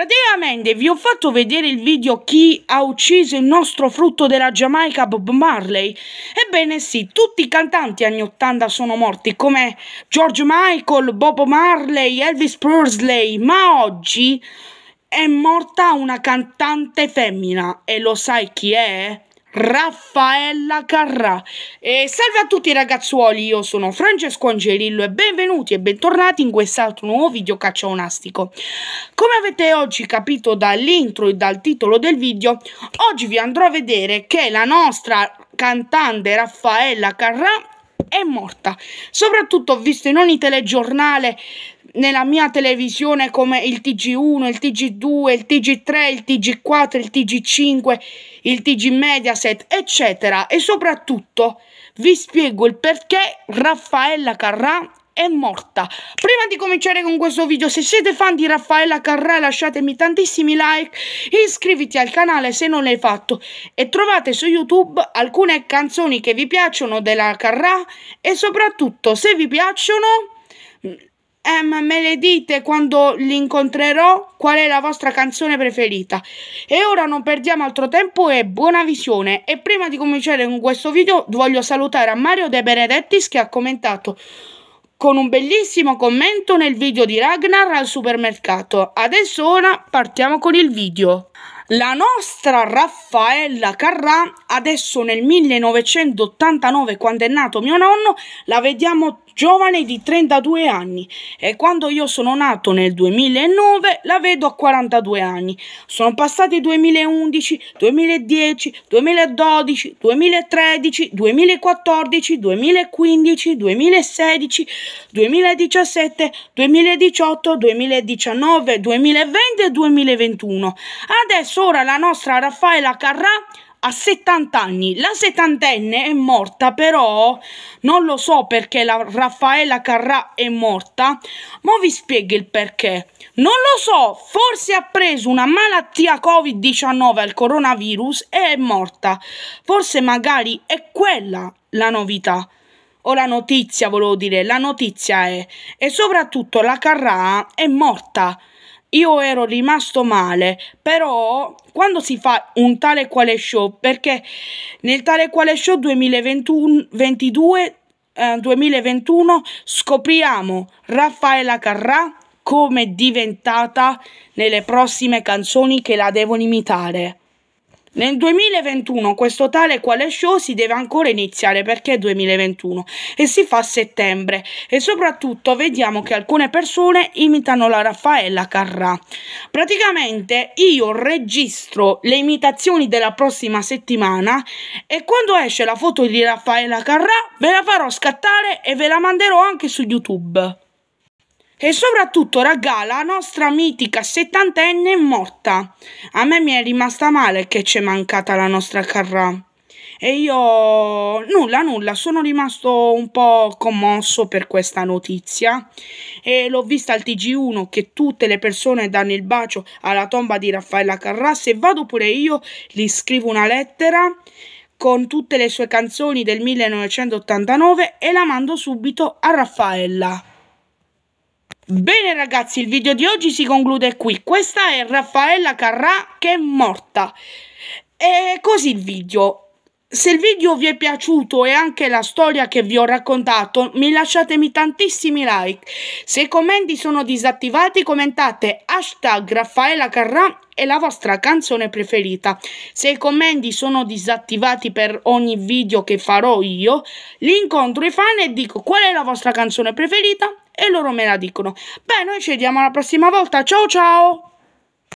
praticamente vi ho fatto vedere il video chi ha ucciso il nostro frutto della Giamaica Bob Marley. Ebbene sì, tutti i cantanti anni 80 sono morti come George Michael, Bob Marley, Elvis Presley, ma oggi è morta una cantante femmina e lo sai chi è? Raffaella Carrà. E salve a tutti ragazzuoli, io sono Francesco Angelillo e benvenuti e bentornati in quest'altro nuovo video caccia onastico. Come avete oggi capito dall'intro e dal titolo del video, oggi vi andrò a vedere che la nostra cantante Raffaella Carrà è morta. Soprattutto ho visto in ogni telegiornale nella mia televisione come il TG1, il TG2, il TG3, il TG4, il TG5, il TG Mediaset, eccetera. E soprattutto vi spiego il perché Raffaella Carrà è morta. Prima di cominciare con questo video, se siete fan di Raffaella Carrà lasciatemi tantissimi like, iscriviti al canale se non l'hai fatto e trovate su YouTube alcune canzoni che vi piacciono della Carrà e soprattutto se vi piacciono eh, ma me le dite quando li incontrerò qual è la vostra canzone preferita. E ora non perdiamo altro tempo e buona visione. E prima di cominciare con questo video voglio salutare a Mario De Benedettis che ha commentato con un bellissimo commento nel video di Ragnar al supermercato. Adesso ora partiamo con il video. La nostra Raffaella Carrà, adesso nel 1989, quando è nato mio nonno, la vediamo giovane di 32 anni e quando io sono nato nel 2009 la vedo a 42 anni. Sono passati 2011, 2010, 2012, 2013, 2014, 2015, 2016, 2017, 2018, 2019, 2020 e 2021. Adesso professora, la nostra Raffaella Carrà, ha 70 anni. La settantenne è morta, però non lo so perché la Raffaella Carrà è morta. Ma vi spiego il perché. Non lo so, forse ha preso una malattia Covid-19 al coronavirus e è morta. Forse magari è quella la novità. O la notizia, volevo dire, la notizia è. E soprattutto la Carrà è morta. Io ero rimasto male, però quando si fa un tale quale show, perché nel tale quale show 2021, eh, 2021 scopriamo Raffaella Carrà come è diventata nelle prossime canzoni che la devono imitare. Nel 2021 questo tale quale show si deve ancora iniziare perché è 2021 e si fa a settembre e soprattutto vediamo che alcune persone imitano la Raffaella Carrà. Praticamente io registro le imitazioni della prossima settimana e quando esce la foto di Raffaella Carrà ve la farò scattare e ve la manderò anche su YouTube. E soprattutto, raga, la nostra mitica settantenne è morta. A me mi è rimasta male che c'è mancata la nostra Carrà. E io nulla, nulla, sono rimasto un po' commosso per questa notizia e l'ho vista al TG1 che tutte le persone danno il bacio alla tomba di Raffaella Carrà. Se vado pure io, gli scrivo una lettera con tutte le sue canzoni del 1989 e la mando subito a Raffaella. Bene ragazzi, il video di oggi si conclude qui. Questa è Raffaella Carrà che è morta. E così il video. Se il video vi è piaciuto e anche la storia che vi ho raccontato, mi lasciatemi tantissimi like. Se i commenti sono disattivati, commentate hashtag Raffaella Carrà e la vostra canzone preferita. Se i commenti sono disattivati per ogni video che farò io, li incontro i fan e dico qual è la vostra canzone preferita e loro me la dicono. Beh, noi ci vediamo la prossima volta. Ciao ciao!